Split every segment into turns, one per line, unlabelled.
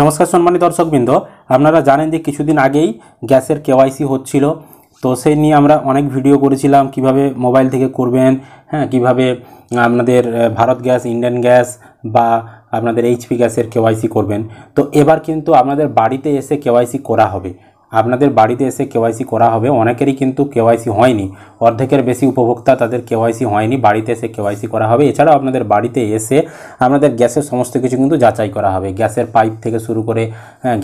নমস্কার সম্মানিত দর্শকবৃন্দ আপনারা জানেন যে কিছুদিন আগেই গ্যাসের কেওয়াইসি হচ্ছিল তো সেই নিয়ে আমরা অনেক ভিডিও করেছিলাম কিভাবে মোবাইল থেকে করবেন হ্যাঁ কিভাবে আপনাদের ভারত গ্যাস ইন্ডিয়ান গ্যাস বা আপনাদের এইচপি গ্যাসের কেওয়াইসি করবেন তো এবার কিন্তু আপনাদের বাড়িতে এসে কেওয়াইসি করা হবে আপনাদের বাড়িতে এসে কেওয়াইসি করা হবে অনেকেরই কিন্তু কেওয়াইসি হয়নি অর্ধেকের বেশি উপভোক্তা তাদের কেওয়াইসি হয়নি বাড়িতে এসে কেওয়াইসি করা হবে এছাড়াও আপনাদের বাড়িতে এসে আপনাদের গ্যাসের সমস্ত কিছু কিন্তু যাচাই করা হবে গ্যাসের পাইপ থেকে শুরু করে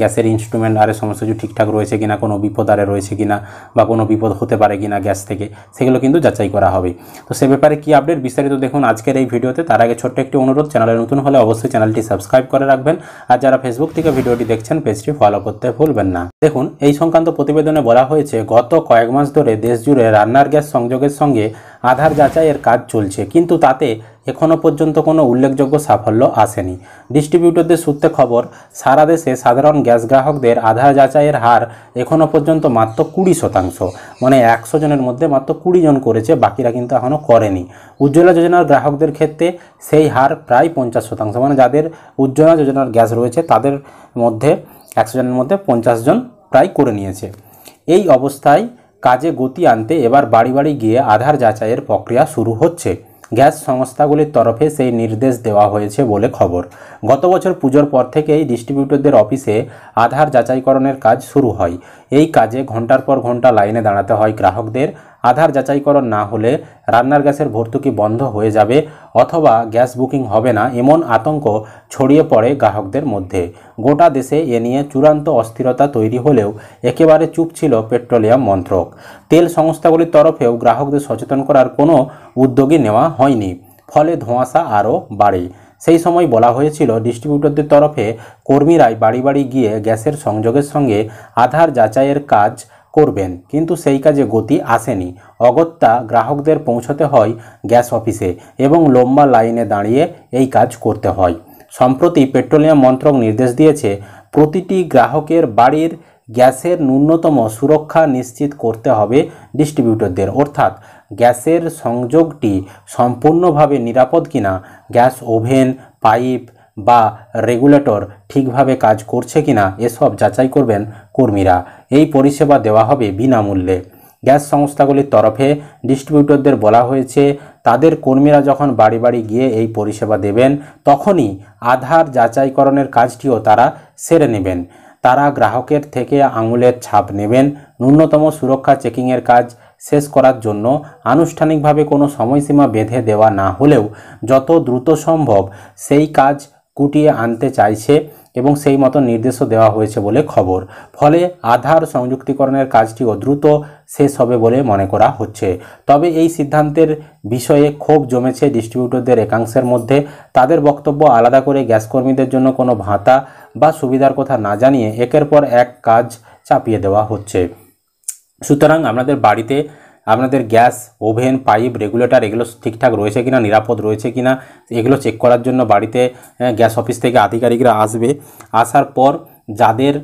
গ্যাসের ইনস্ট্রুমেন্ট আরে সমস্ত কিছু ঠিকঠাক রয়েছে কিনা কোনো বিপদ আরে রয়েছে কিনা বা কোনো বিপদ হতে পারে কিনা গ্যাস থেকে সেগুলো কিন্তু যাচাই করা হবে তো সে ব্যাপারে কি আপডেট বিস্তারিত দেখুন আজকের এই ভিডিওতে তার আগে ছোট্ট একটি অনুরোধ চ্যানেলে নতুন হলে অবশ্যই চ্যানেলটি সাবস্ক্রাইব করে রাখবেন আর যারা ফেসবুক থেকে ভিডিওটি দেখছেন পেজটি ফলো করতে ভুলবেন না দেখুন এই সংক্রান্ত প্রতিবেদনে বলা হয়েছে গত কয়েক মাস ধরে দেশজুড়ে রান্নার গ্যাস সংযোগের সঙ্গে আধার যাচাইয়ের কাজ চলছে কিন্তু তাতে এখনও পর্যন্ত কোনো উল্লেখযোগ্য সাফল্য আসেনি ডিস্ট্রিবিউটরদের সূত্রে খবর সারা দেশে সাধারণ গ্যাস গ্রাহকদের আধার যাচাইয়ের হার এখনও পর্যন্ত মাত্র কুড়ি শতাংশ মানে একশো জনের মধ্যে মাত্র কুড়ি জন করেছে বাকিরা কিন্তু এখনও করেনি উজ্জ্বলা যোজনার গ্রাহকদের ক্ষেত্রে সেই হার প্রায় পঞ্চাশ শতাংশ মানে যাদের উজ্জ্বলা যোজনার গ্যাস রয়েছে তাদের মধ্যে একশো জনের মধ্যে পঞ্চাশ জন প্রায় করে নিয়েছে এই অবস্থায় কাজে গতি আনতে এবার বাড়ি বাড়ি গিয়ে আধার যাচাইয়ের প্রক্রিয়া শুরু হচ্ছে গ্যাস সংস্থাগুলির তরফে সেই নির্দেশ দেওয়া হয়েছে বলে খবর গত বছর পুজোর পর থেকেই ডিস্ট্রিবিউটরদের অফিসে আধার যাচাইকরণের কাজ শুরু হয় এই কাজে ঘন্টার পর ঘন্টা লাইনে দাঁড়াতে হয় গ্রাহকদের আধার যাচাইকরণ না হলে রান্নার গ্যাসের ভর্তুকি বন্ধ হয়ে যাবে অথবা গ্যাস বুকিং হবে না এমন আতঙ্ক ছড়িয়ে পড়ে গ্রাহকদের মধ্যে গোটা দেশে এ নিয়ে চূড়ান্ত অস্থিরতা তৈরি হলেও একেবারে চুপ ছিল পেট্রোলিয়াম মন্ত্রক তেল সংস্থাগুলির তরফেও গ্রাহকদের সচেতন করার কোনো উদ্যোগই নেওয়া হয়নি ফলে ধোঁয়াশা আরও বাড়ে সেই সময় বলা হয়েছিল ডিস্ট্রিবিউটরদের তরফে কর্মীরাই বাড়ি বাড়ি গিয়ে গ্যাসের সংযোগের সঙ্গে আধার যাচাইয়ের কাজ করবেন কিন্তু সেই কাজে গতি আসেনি অগত্যা গ্রাহকদের পৌঁছতে হয় গ্যাস অফিসে এবং লম্বা লাইনে দাঁড়িয়ে এই কাজ করতে হয় সম্প্রতি পেট্রোলিয়াম মন্ত্রক নির্দেশ দিয়েছে প্রতিটি গ্রাহকের বাড়ির গ্যাসের ন্যূনতম সুরক্ষা নিশ্চিত করতে হবে ডিস্ট্রিবিউটরদের অর্থাৎ গ্যাসের সংযোগটি সম্পূর্ণভাবে নিরাপদ কিনা গ্যাস ওভেন পাইপ বা রেগুলেটর ঠিকভাবে কাজ করছে কিনা এসব যাচাই করবেন কর্মীরা এই পরিষেবা দেওয়া হবে বিনামূল্যে গ্যাস সংস্থাগুলির তরফে ডিস্ট্রিবিউটরদের বলা হয়েছে তাদের কর্মীরা যখন বাড়ি বাড়ি গিয়ে এই পরিষেবা দেবেন তখনই আধার যাচাইকরণের কাজটিও তারা সেরে নেবেন তারা গ্রাহকের থেকে আঙুলের ছাপ নেবেন ন্যূনতম সুরক্ষা চেকিংয়ের কাজ শেষ করার জন্য আনুষ্ঠানিকভাবে কোনো সময়সীমা বেঁধে দেওয়া না হলেও যত দ্রুত সম্ভব সেই কাজ কুটিয়ে আনতে চাইছে এবং সেই মতো নির্দেশও দেওয়া হয়েছে বলে খবর ফলে আধার সংযুক্তিকরণের কাজটিও দ্রুত শেষ হবে বলে মনে করা হচ্ছে তবে এই সিদ্ধান্তের বিষয়ে ক্ষোভ জমেছে ডিস্ট্রিবিউটরদের একাংশের মধ্যে তাদের বক্তব্য আলাদা করে গ্যাস কর্মীদের জন্য কোনো ভাতা বা সুবিধার কথা না জানিয়ে একের পর এক কাজ চাপিয়ে দেওয়া হচ্ছে সুতরাং আমাদের বাড়িতে আপনাদের গ্যাস ওভেন পাইপ রেগুলেটর এগুলো ঠিকঠাক রয়েছে কিনা নিরাপদ রয়েছে কিনা এগুলো চেক করার জন্য বাড়িতে গ্যাস অফিস থেকে আধিকারিকরা আসবে আসার পর যাদের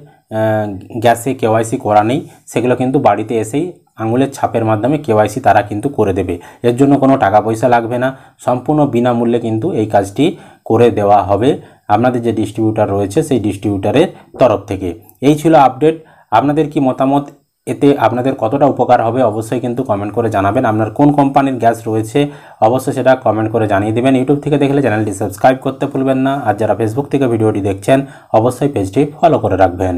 গ্যাসে কেওয়াইসি করা নেই সেগুলো কিন্তু বাড়িতে এসেই আঙুলের ছাপের মাধ্যমে কেওয়াইসি তারা কিন্তু করে দেবে এর জন্য কোনো টাকা পয়সা লাগবে না সম্পূর্ণ বিনামূল্যে কিন্তু এই কাজটি করে দেওয়া হবে আপনাদের যে ডিস্ট্রিবিউটার রয়েছে সেই ডিস্ট্রিবিউটারের তরফ থেকে এই ছিল আপডেট আপনাদের কি মতামত এতে আপনাদের কতটা উপকার হবে অবশ্যই কিন্তু কমেন্ট করে জানাবেন আপনার কোন কোম্পানির গ্যাস রয়েছে অবশ্যই সেটা কমেন্ট করে জানিয়ে দেবেন ইউটিউব থেকে দেখলে চ্যানেলটি সাবস্ক্রাইব করতে ভুলবেন না আর যারা ফেসবুক থেকে ভিডিওটি দেখছেন অবশ্যই পেজটি ফলো করে রাখবেন